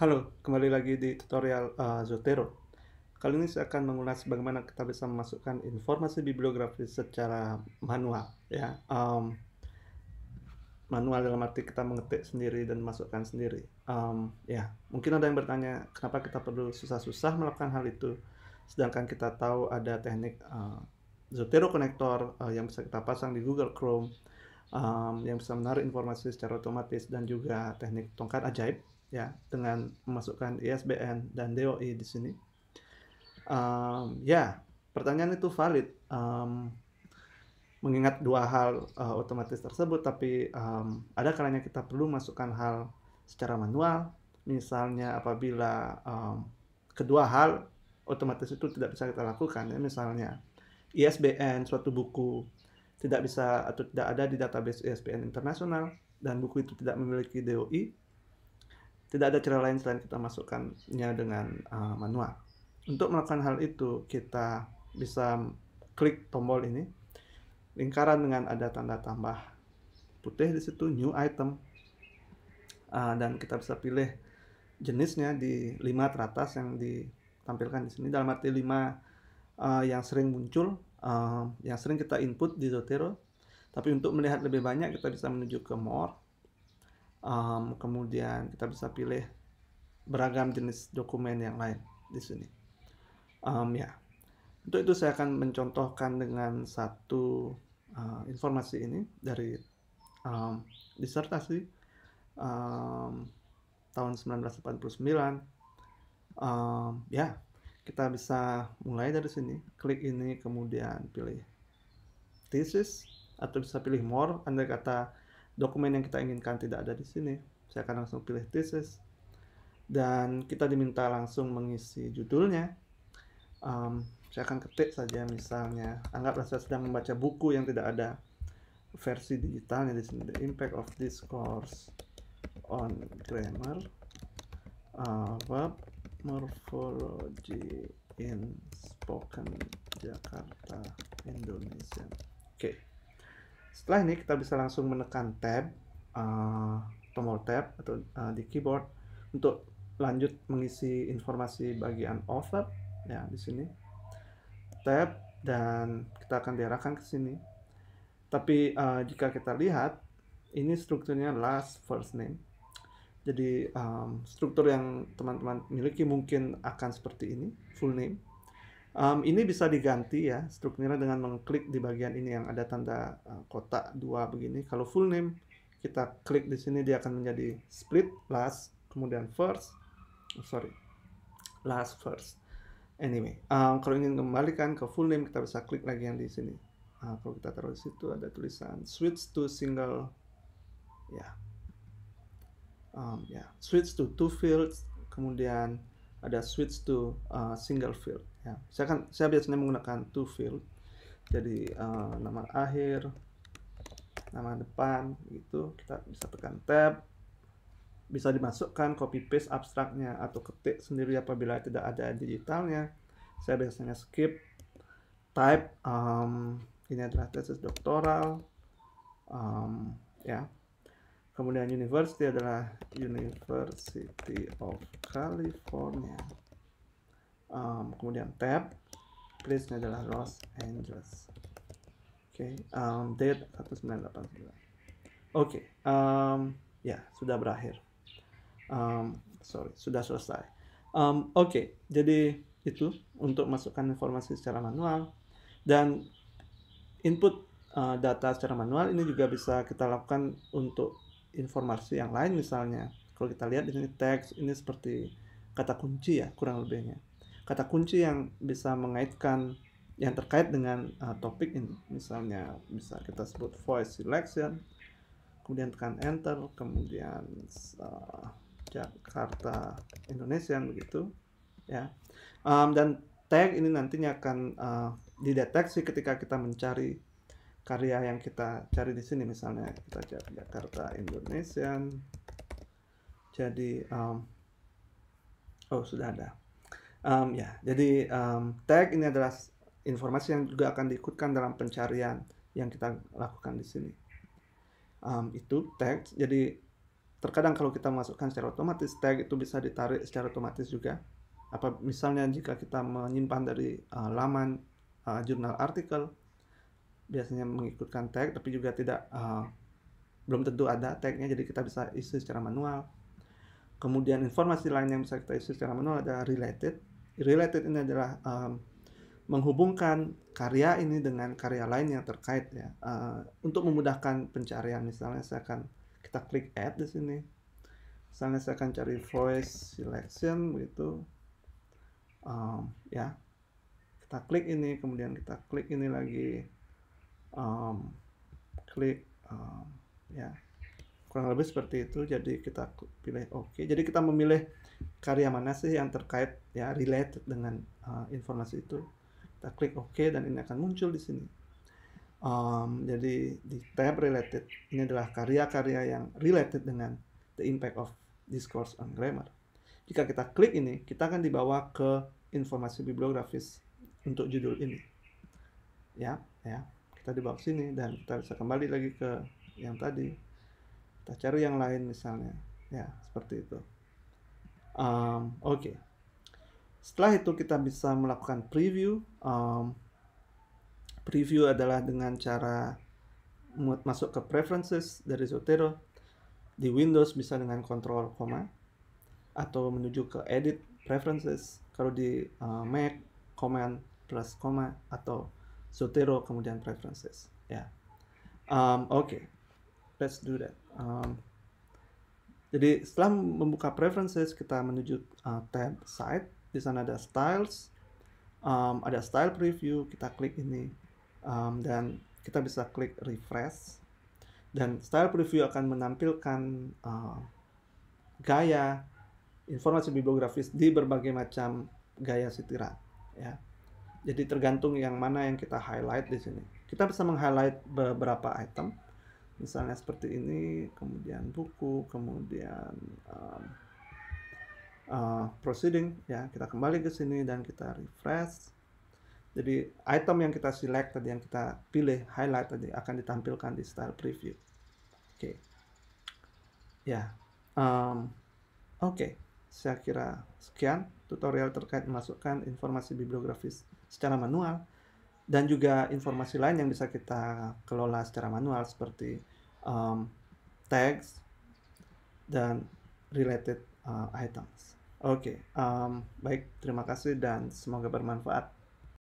Halo, kembali lagi di tutorial uh, Zotero. Kali ini saya akan mengulas bagaimana kita bisa memasukkan informasi bibliografi secara manual, ya. Um, manual dalam arti kita mengetik sendiri dan masukkan sendiri. Um, ya, mungkin ada yang bertanya kenapa kita perlu susah-susah melakukan hal itu, sedangkan kita tahu ada teknik uh, Zotero Connector uh, yang bisa kita pasang di Google Chrome um, yang bisa menarik informasi secara otomatis dan juga teknik tongkat ajaib ya dengan memasukkan ISBN dan DOI di sini. Um, ya, pertanyaan itu valid um, mengingat dua hal uh, otomatis tersebut, tapi um, ada kalanya kita perlu masukkan hal secara manual, misalnya apabila um, kedua hal otomatis itu tidak bisa kita lakukan, ya misalnya ISBN suatu buku tidak bisa atau tidak ada di database ESPN internasional dan buku itu tidak memiliki DOI, tidak ada cara lain selain kita masukkannya dengan uh, manual. Untuk melakukan hal itu, kita bisa klik tombol ini, lingkaran dengan ada tanda tambah putih di situ, new item, uh, dan kita bisa pilih jenisnya di lima teratas yang ditampilkan di sini. Dalam arti lima uh, yang sering muncul yang sering kita input di Zotero. Tapi untuk melihat lebih banyak kita bisa menuju ke more. Um, kemudian kita bisa pilih beragam jenis dokumen yang lain di sini. Um, ya, untuk itu saya akan mencontohkan dengan satu uh, informasi ini dari um, disertasi um, tahun 1989. Um, ya, kita bisa mulai dari sini klik ini kemudian pilih thesis atau bisa pilih more anda kata dokumen yang kita inginkan tidak ada di sini saya akan langsung pilih thesis dan kita diminta langsung mengisi judulnya um, saya akan ketik saja misalnya anggaplah saya sedang membaca buku yang tidak ada versi digitalnya di sini the impact of discourse on grammar uh, verb Morphology in Spoken, Jakarta, Indonesia. Oke, setelah ini kita bisa langsung menekan tab, uh, tombol tab atau uh, di keyboard untuk lanjut mengisi informasi bagian author ya di sini tab dan kita akan diarahkan ke sini. Tapi uh, jika kita lihat ini strukturnya last first name jadi um, struktur yang teman-teman miliki mungkin akan seperti ini, full name. Um, ini bisa diganti ya strukturnya dengan mengklik di bagian ini yang ada tanda uh, kotak dua begini. Kalau full name kita klik di sini dia akan menjadi split last kemudian first, oh, sorry last first. Anyway, um, kalau ingin kembalikan ke full name kita bisa klik lagi yang di sini. Nah, kalau kita taruh di situ ada tulisan switch to single, ya um, ya switch to two fields kemudian ada switch to uh, single field ya saya kan saya biasanya menggunakan two field jadi uh, nama akhir nama depan gitu kita bisa tekan tab bisa dimasukkan copy paste abstraknya atau ketik sendiri apabila tidak ada digitalnya saya biasanya skip type um, ini adalah tesis doktoral um, ya kemudian university adalah University of California um, kemudian tab place nya adalah Los Angeles oke okay, um, date 1989 oke okay, um, ya yeah, sudah berakhir um, sorry sudah selesai um, oke okay, jadi itu untuk masukkan informasi secara manual dan input uh, data secara manual ini juga bisa kita lakukan untuk informasi yang lain misalnya. Kalau kita lihat di sini teks ini seperti kata kunci ya kurang lebihnya. Kata kunci yang bisa mengaitkan yang terkait dengan uh, topik ini. Misalnya bisa kita sebut voice selection, kemudian tekan enter, kemudian uh, Jakarta Indonesia begitu ya. Um, dan tag ini nantinya akan uh, dideteksi ketika kita mencari karya yang kita cari di sini misalnya kita cari Jakarta Indonesian jadi um, oh sudah ada um, ya jadi um, tag ini adalah informasi yang juga akan diikutkan dalam pencarian yang kita lakukan di sini um, itu tag jadi terkadang kalau kita masukkan secara otomatis tag itu bisa ditarik secara otomatis juga apa misalnya jika kita menyimpan dari uh, laman uh, jurnal artikel biasanya mengikutkan tag tapi juga tidak uh, belum tentu ada tagnya jadi kita bisa isi secara manual kemudian informasi lain yang bisa kita isi secara manual adalah related related ini adalah um, menghubungkan karya ini dengan karya lain yang terkait ya uh, untuk memudahkan pencarian misalnya saya akan kita klik add di sini misalnya saya akan cari voice selection begitu um, ya kita klik ini kemudian kita klik ini lagi klik um, ya kurang lebih seperti itu jadi kita pilih oke okay. jadi kita memilih karya mana sih yang terkait ya related dengan uh, informasi itu kita klik oke okay, dan ini akan muncul di sini um, jadi di tab related ini adalah karya-karya yang related dengan the impact of discourse on grammar jika kita klik ini kita akan dibawa ke informasi bibliografis untuk judul ini ya ya kita dibawa ke sini dan kita bisa kembali lagi ke yang tadi kita cari yang lain misalnya ya seperti itu um, oke okay. setelah itu kita bisa melakukan preview um, preview adalah dengan cara masuk ke preferences dari Zotero di Windows bisa dengan kontrol koma atau menuju ke edit preferences kalau di uh, Mac command plus koma atau Zotero, kemudian preferences. Ya. Yeah. Um, Oke, okay. let's do that. Um, jadi setelah membuka preferences, kita menuju uh, tab site. Di sana ada styles, um, ada style preview. Kita klik ini um, dan kita bisa klik refresh. Dan style preview akan menampilkan uh, gaya informasi bibliografis di berbagai macam gaya sitiran. Ya. Jadi tergantung yang mana yang kita highlight di sini. Kita bisa meng-highlight beberapa item, misalnya seperti ini, kemudian buku, kemudian um, uh, proceeding. Ya, kita kembali ke sini dan kita refresh. Jadi item yang kita select tadi yang kita pilih highlight tadi akan ditampilkan di style preview. Oke, okay. ya, yeah. um, oke. Okay saya kira sekian tutorial terkait memasukkan informasi bibliografis secara manual dan juga informasi lain yang bisa kita kelola secara manual seperti um, tags dan related uh, items. Oke, okay, um, baik terima kasih dan semoga bermanfaat.